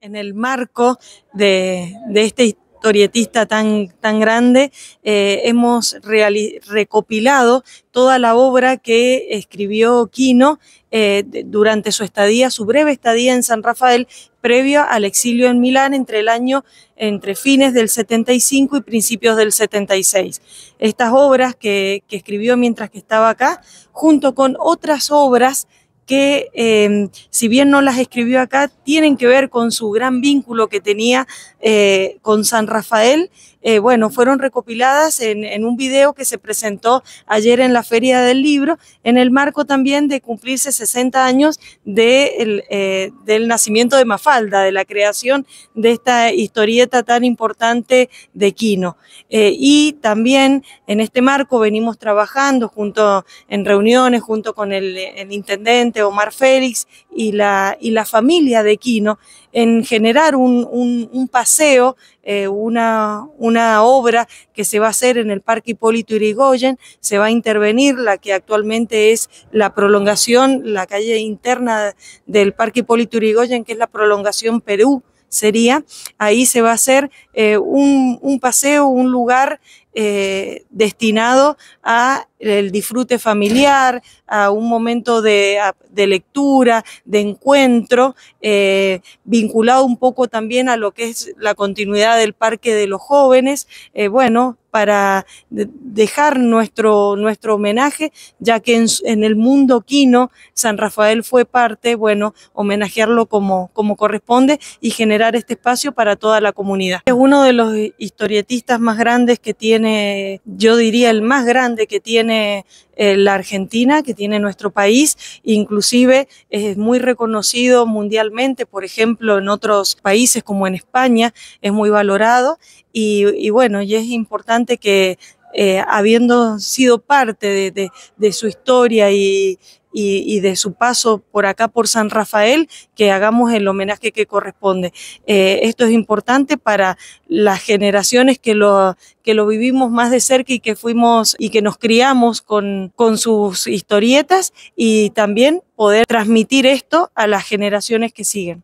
en el marco de, este historietista tan, tan grande, eh, hemos recopilado toda la obra que escribió Quino eh, durante su estadía, su breve estadía en San Rafael, previo al exilio en Milán entre el año, entre fines del 75 y principios del 76. Estas obras que, que escribió mientras que estaba acá, junto con otras obras que em, si bien no las escribió acá, tienen que ver con su gran vínculo que tenía eh, con San Rafael. Eh, bueno, fueron recopiladas en, un video que se presentó ayer en la Feria del Libro, en el marco también de cumplirse 60 años de eh, del nacimiento de Mafalda, de la creación de esta historieta tan importante de Quino. y también en este marco venimos trabajando junto en reuniones, junto con el intendente, Omar Félix y la, y la familia de Quino en generar un, paseo, eh, una, una obra que se va a hacer en el Parque Hipólito Yrigoyen, se va a intervenir la que actualmente es la prolongación, la calle interna del Parque Hipólito que es la prolongación Perú sería, ahí se va a hacer eh, un, un paseo, un lugar eh, destinado a el disfrute familiar, a un momento de, lectura, de encuentro, eh, vinculado un poco también a lo que es la continuidad del Parque de los Jóvenes. Eh, bueno, para dejar nuestro, nuestro homenaje, ya que en, el mundo quino San Rafael fue parte, bueno, homenajearlo como, como corresponde y generar este espacio para toda la comunidad. Es uno de los historietistas más grandes que tiene, yo diría el más grande que tiene eh, la Argentina que tiene nuestro país, inclusive es muy reconocido mundialmente, por ejemplo, en otros países como en España, es muy valorado y, bueno, y es importante que eh, habiendo sido parte de, de su historia y, y, de su paso por acá, por San Rafael, que hagamos el homenaje que corresponde. Eh, esto es importante para las generaciones que lo, que lo vivimos más de cerca y que fuimos y que nos criamos con, con sus historietas y también poder transmitir esto a las generaciones que siguen.